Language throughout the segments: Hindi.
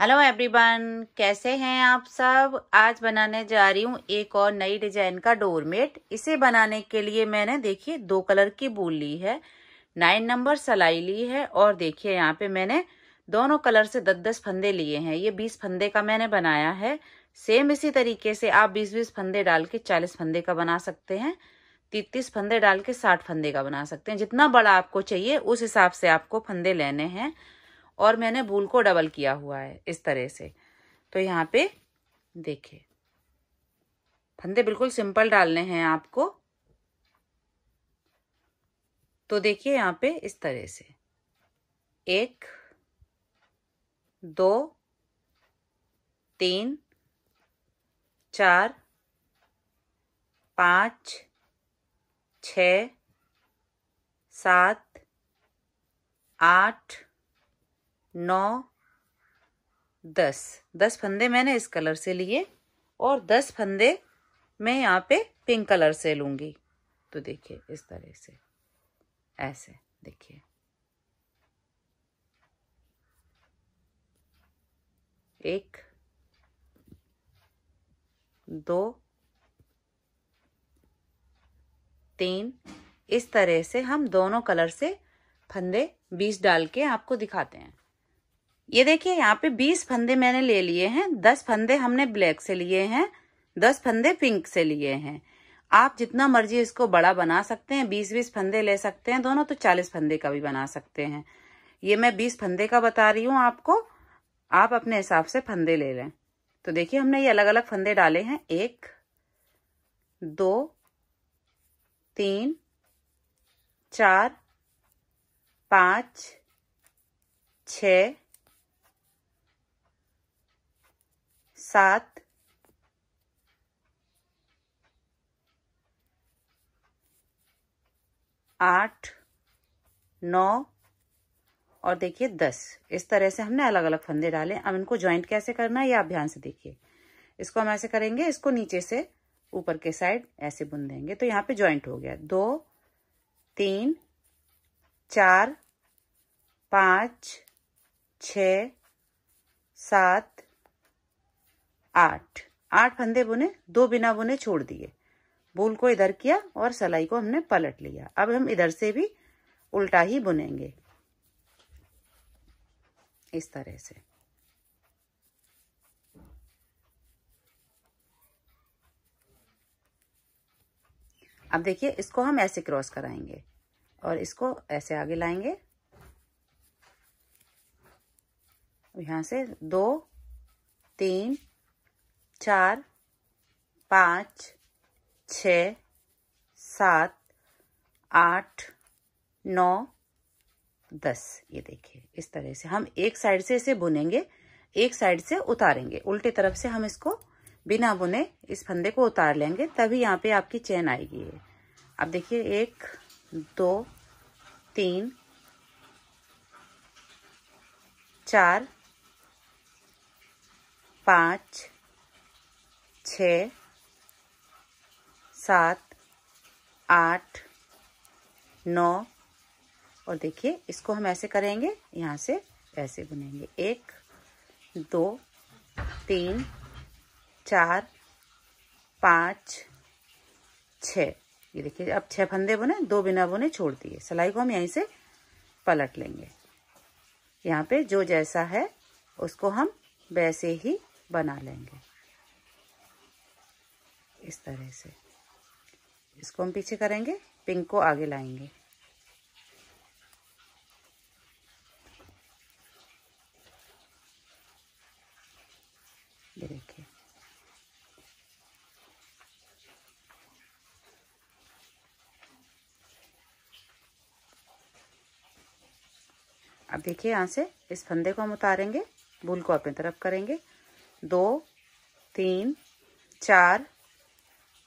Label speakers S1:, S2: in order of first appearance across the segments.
S1: हेलो एवरीवन कैसे हैं आप सब आज बनाने जा रही हूँ एक और नई डिजाइन का डोरमेट इसे बनाने के लिए मैंने देखिए दो कलर की बूल ली है नाइन नंबर सलाई ली है और देखिए यहाँ पे मैंने दोनों कलर से दस दस फंदे लिए हैं ये बीस फंदे का मैंने बनाया है सेम इसी तरीके से आप बीस बीस फंदे डाल के चालीस फंदे का बना सकते हैं तीतीस फंदे डाल के साठ फंदे का बना सकते हैं जितना बड़ा आपको चाहिए उस हिसाब से आपको फंदे लेने हैं और मैंने भूल को डबल किया हुआ है इस तरह से तो यहाँ पे देखिए फंदे बिल्कुल सिंपल डालने हैं आपको तो देखिए यहाँ पे इस तरह से एक दो तीन चार पाँच छ सात आठ नौ दस दस फंदे मैंने इस कलर से लिए और दस फंदे मैं यहाँ पे पिंक कलर से लूँगी तो देखिए इस तरह से ऐसे देखिए एक दो तीन इस तरह से हम दोनों कलर से फंदे बीस डाल के आपको दिखाते हैं ये देखिए यहाँ पे बीस फंदे मैंने ले लिए हैं दस फंदे हमने ब्लैक से लिए हैं दस फंदे पिंक से लिए हैं आप जितना मर्जी इसको बड़ा बना सकते हैं बीस बीस फंदे ले सकते हैं दोनों तो चालीस फंदे का भी बना सकते हैं ये मैं बीस फंदे का बता रही हूँ आपको आप अपने हिसाब से फंदे ले लें तो देखिए हमने ये अलग अलग फंदे डाले हैं एक दो तीन चार पाँच छ सात आठ नौ और देखिए दस इस तरह से हमने अलग अलग फंदे डाले अब इनको ज्वाइंट कैसे करना है ये आप ध्यान से देखिए इसको हम ऐसे करेंगे इसको नीचे से ऊपर के साइड ऐसे बुन देंगे तो यहाँ पे ज्वाइंट हो गया दो तीन चार पाँच छ सात आठ आठ फंदे बुने दो बिना बुने छोड़ दिए भूल को इधर किया और सलाई को हमने पलट लिया अब हम इधर से भी उल्टा ही बुनेंगे इस तरह से अब देखिए इसको हम ऐसे क्रॉस कराएंगे और इसको ऐसे आगे लाएंगे यहां से दो तीन चार पाँच छ सात आठ नौ दस ये देखिए इस तरह से हम एक साइड से इसे बुनेंगे एक साइड से उतारेंगे उल्टे तरफ से हम इसको बिना बुने इस फंदे को उतार लेंगे तभी यहाँ पे आपकी चैन आएगी ये अब देखिए एक दो तीन चार पाँच छ सात आठ नौ और देखिए इसको हम ऐसे करेंगे यहाँ से ऐसे बुनेंगे एक दो तीन चार पाँच छ ये देखिए अब छह फंदे बुने दो बिना बुने छोड़ दिए सिलाई को हम यहीं से पलट लेंगे यहाँ पे जो जैसा है उसको हम वैसे ही बना लेंगे इस तरह से इसको हम पीछे करेंगे पिंक को आगे लाएंगे देखिए अब देखिए यहाँ से इस फंदे को हम उतारेंगे भूल को अपनी तरफ करेंगे दो तीन चार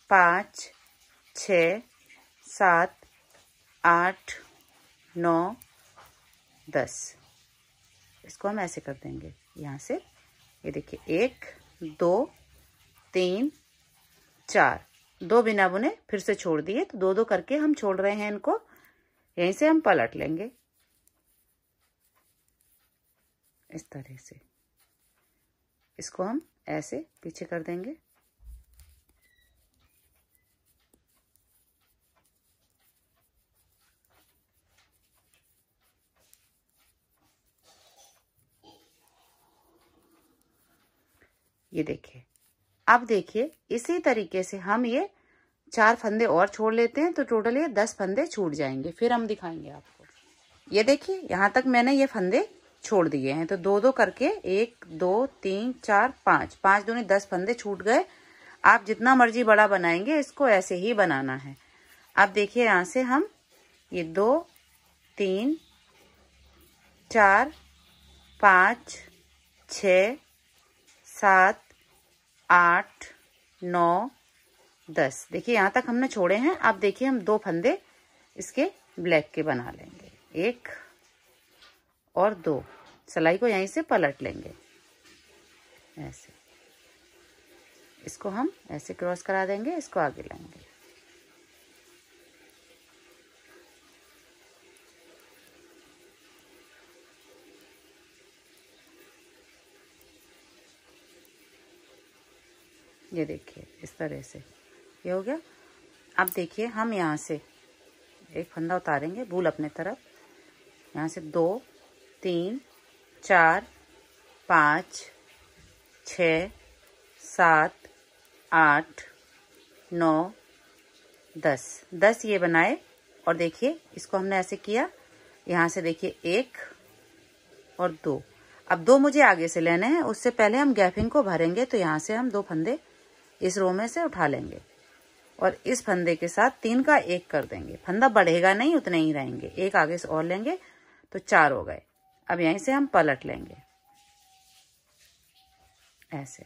S1: पाँच छ सात आठ नौ दस इसको हम ऐसे कर देंगे यहाँ से ये देखिए एक दो तीन चार दो बिना बुने फिर से छोड़ दिए तो दो दो करके हम छोड़ रहे हैं इनको यहीं से हम पलट लेंगे इस तरह से इसको हम ऐसे पीछे कर देंगे ये देखिए अब देखिए इसी तरीके से हम ये चार फंदे और छोड़ लेते हैं तो टोटल ये दस फंदे छूट जाएंगे फिर हम दिखाएंगे आपको ये देखिए यहाँ तक मैंने ये फंदे छोड़ दिए हैं तो दो दो करके एक दो तीन चार पाँच पाँच दूनी दस फंदे छूट गए आप जितना मर्जी बड़ा बनाएंगे इसको ऐसे ही बनाना है अब देखिए यहाँ से हम ये दो तीन चार पाँच छ सात आठ नौ दस देखिए यहाँ तक हमने छोड़े हैं आप देखिए हम दो फंदे इसके ब्लैक के बना लेंगे एक और दो सलाई को यहीं से पलट लेंगे ऐसे इसको हम ऐसे क्रॉस करा देंगे इसको आगे लाएंगे ये देखिए इस तरह से ये हो गया अब देखिए हम यहाँ से एक फंदा उतारेंगे भूल अपने तरफ यहाँ से दो तीन चार पाँच छ सात आठ नौ दस दस ये बनाए और देखिए इसको हमने ऐसे किया यहाँ से देखिए एक और दो अब दो मुझे आगे से लेने हैं उससे पहले हम गैपिंग को भरेंगे तो यहाँ से हम दो फंदे इस रो में से उठा लेंगे और इस फंदे के साथ तीन का एक कर देंगे फंदा बढ़ेगा नहीं उतने ही रहेंगे एक आगे से और लेंगे तो चार हो गए अब यहीं से हम पलट लेंगे ऐसे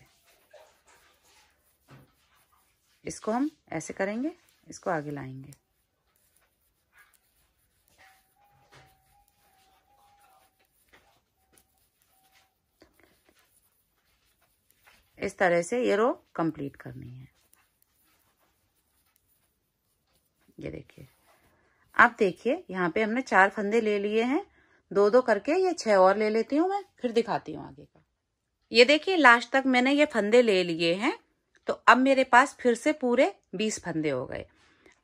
S1: इसको हम ऐसे करेंगे इसको आगे लाएंगे इस तरह से ये रो कंप्लीट करनी है ये देखिए आप देखिए यहाँ पे हमने चार फंदे ले लिए हैं दो दो करके ये छह और ले लेती हूँ मैं फिर दिखाती हूँ आगे का ये देखिए लास्ट तक मैंने ये फंदे ले लिए हैं तो अब मेरे पास फिर से पूरे बीस फंदे हो गए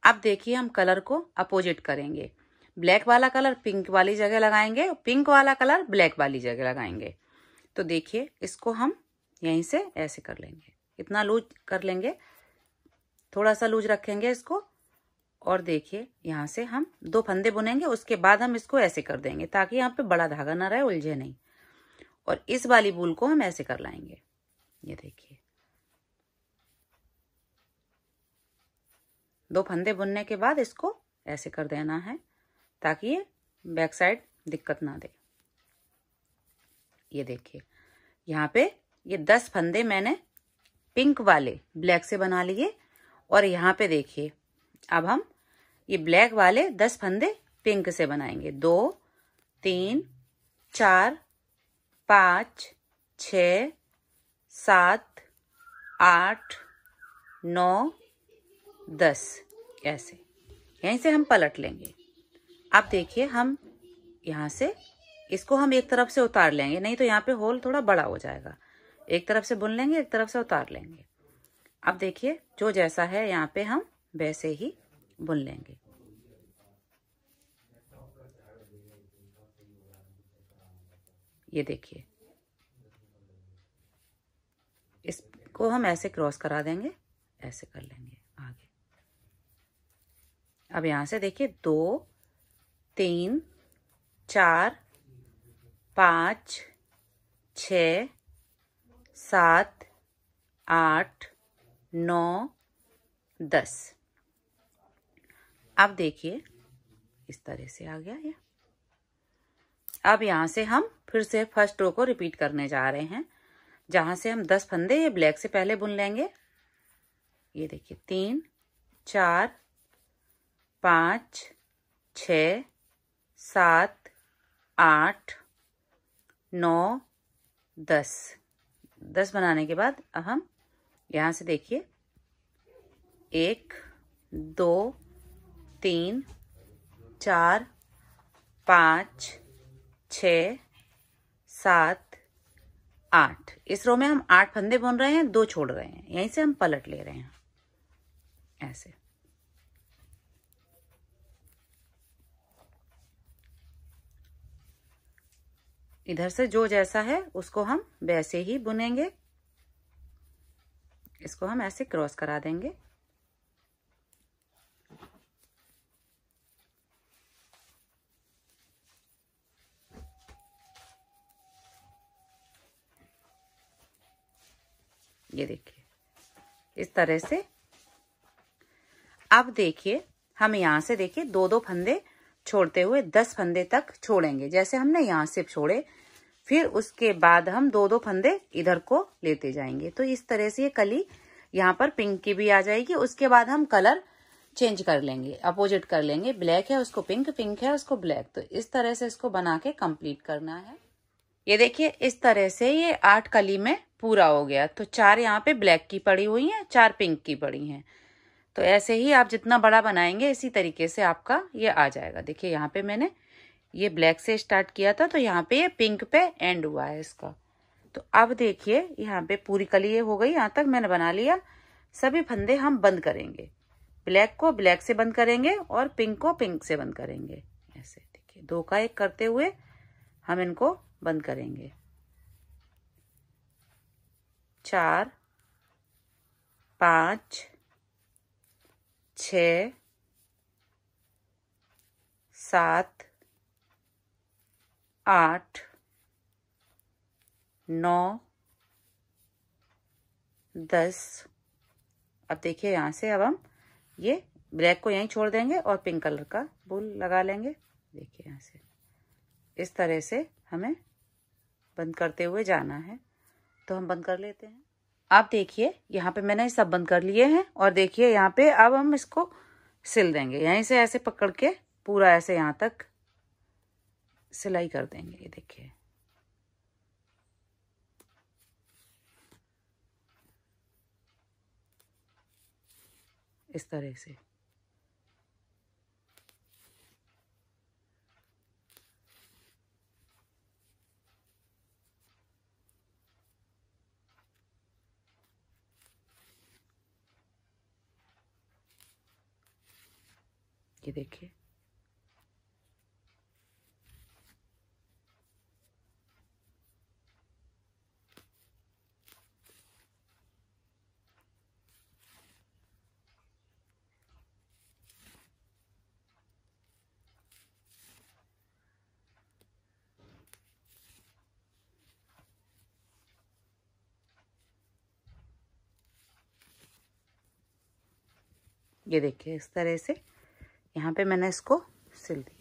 S1: अब देखिए हम कलर को अपोजिट करेंगे ब्लैक वाला कलर पिंक वाली जगह लगाएंगे पिंक वाला कलर ब्लैक वाली जगह लगाएंगे तो देखिए इसको हम यहीं से ऐसे कर लेंगे इतना लूज कर लेंगे थोड़ा सा लूज रखेंगे इसको और देखिए यहाँ से हम दो फंदे बुनेंगे उसके बाद हम इसको ऐसे कर देंगे ताकि यहाँ पे बड़ा धागा ना रहे उलझे नहीं और इस वाली बूल को हम ऐसे कर लाएंगे ये देखिए दो फंदे बुनने के बाद इसको ऐसे कर देना है ताकि ये बैक साइड दिक्कत ना दे ये देखिए यहाँ पे ये दस फंदे मैंने पिंक वाले ब्लैक से बना लिए और यहाँ पे देखिए अब हम ये ब्लैक वाले दस फंदे पिंक से बनाएंगे दो तीन चार पाँच छ सात आठ नौ दस ऐसे यहीं से हम पलट लेंगे अब देखिए हम यहाँ से इसको हम एक तरफ से उतार लेंगे नहीं तो यहाँ पे होल थोड़ा बड़ा हो जाएगा एक तरफ से बुन लेंगे एक तरफ से उतार लेंगे अब देखिए जो जैसा है यहाँ पे हम वैसे ही बुन लेंगे ये देखिए इसको हम ऐसे क्रॉस करा देंगे ऐसे कर लेंगे आगे अब यहां से देखिए दो तीन चार पांच छ सात आठ नौ दस अब देखिए इस तरह से आ गया ये अब यहाँ से हम फिर से फर्स्ट रो को रिपीट करने जा रहे हैं जहाँ से हम दस फंदे ये ब्लैक से पहले बुन लेंगे ये देखिए तीन चार पाँच छ सात आठ नौ दस दस बनाने के बाद अब हम यहाँ से देखिए एक दो तीन चार पाँच छ सात आठ इस रो में हम आठ फंदे बुन रहे हैं दो छोड़ रहे हैं यहीं से हम पलट ले रहे हैं ऐसे इधर से जो जैसा है उसको हम वैसे ही बुनेंगे इसको हम ऐसे क्रॉस करा देंगे ये देखिए इस तरह से अब देखिए हम यहां से देखिए दो दो फंदे छोड़ते हुए दस फंदे तक छोड़ेंगे जैसे हमने यहाँ से छोड़े फिर उसके बाद हम दो दो फंदे इधर को लेते जाएंगे तो इस तरह से ये कली यहाँ पर पिंक की भी आ जाएगी उसके बाद हम कलर चेंज कर लेंगे अपोजिट कर लेंगे ब्लैक है उसको पिंक पिंक है उसको ब्लैक तो इस तरह से इसको बना के कम्प्लीट करना है ये देखिए इस तरह से ये आठ कली में पूरा हो गया तो चार यहाँ पे ब्लैक की पड़ी हुई हैं चार पिंक की पड़ी हैं तो ऐसे ही आप जितना बड़ा बनाएंगे इसी तरीके से आपका ये आ जाएगा देखिए यहाँ पे मैंने ये ब्लैक से स्टार्ट किया था तो यहाँ पे ये पिंक पे एंड हुआ है इसका तो अब देखिए यहाँ पे पूरी कली ये हो गई यहाँ तक मैंने बना लिया सभी फंदे हम बंद करेंगे ब्लैक को ब्लैक से बंद करेंगे और पिंक को पिंक से बंद करेंगे ऐसे देखिए दो का एक करते हुए हम इनको बंद करेंगे चार पाँच छ सात आठ नौ दस अब देखिए यहाँ से अब हम ये ब्लैक को यहीं छोड़ देंगे और पिंक कलर का बुल लगा लेंगे देखिए यहाँ से इस तरह से हमें बंद करते हुए जाना है तो हम बंद कर लेते हैं आप देखिए यहाँ पे मैंने सब बंद कर लिए हैं और देखिए यहाँ पे अब हम इसको सिल देंगे यहीं से ऐसे पकड़ के पूरा ऐसे यहाँ तक सिलाई कर देंगे ये देखिए इस तरह से de qué. ¿Y de qué estar ese? यहाँ पे मैंने इसको सिल दिया